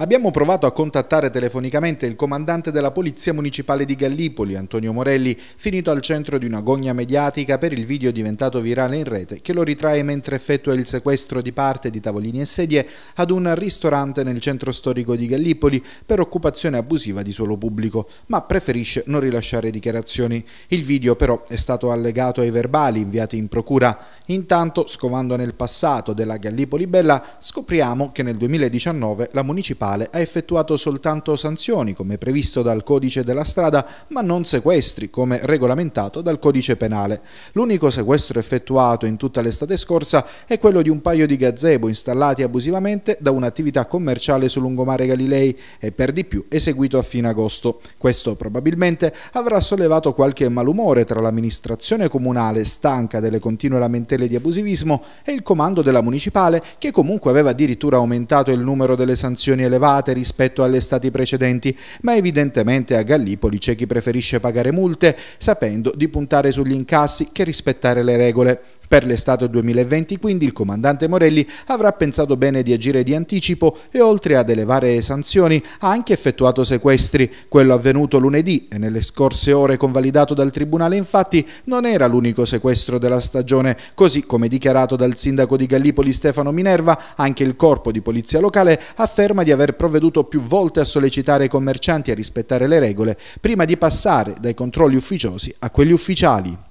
Abbiamo provato a contattare telefonicamente il comandante della Polizia Municipale di Gallipoli, Antonio Morelli, finito al centro di una gogna mediatica per il video diventato virale in rete che lo ritrae mentre effettua il sequestro di parte di tavolini e sedie ad un ristorante nel centro storico di Gallipoli per occupazione abusiva di suolo pubblico, ma preferisce non rilasciare dichiarazioni. Il video però è stato allegato ai verbali inviati in procura. Intanto, scovando nel passato della Gallipoli Bella, scopriamo che nel 2019 la municipale statale ha effettuato soltanto sanzioni, come previsto dal codice della strada, ma non sequestri, come regolamentato dal codice penale. L'unico sequestro effettuato in tutta l'estate scorsa è quello di un paio di gazebo installati abusivamente da un'attività commerciale sul lungomare Galilei e per di più eseguito a fine agosto. Questo probabilmente avrà sollevato qualche malumore tra l'amministrazione comunale, stanca delle continue lamentele di abusivismo, e il comando della municipale, che comunque aveva addirittura aumentato il numero delle sanzioni elevate elevate rispetto alle stati precedenti, ma evidentemente a Gallipoli c'è chi preferisce pagare multe sapendo di puntare sugli incassi che rispettare le regole. Per l'estate 2020 quindi il comandante Morelli avrà pensato bene di agire di anticipo e oltre ad elevare sanzioni ha anche effettuato sequestri. Quello avvenuto lunedì e nelle scorse ore convalidato dal Tribunale infatti non era l'unico sequestro della stagione, così come dichiarato dal sindaco di Gallipoli Stefano Minerva, anche il corpo di polizia locale afferma di aver provveduto più volte a sollecitare i commercianti a rispettare le regole prima di passare dai controlli ufficiosi a quelli ufficiali.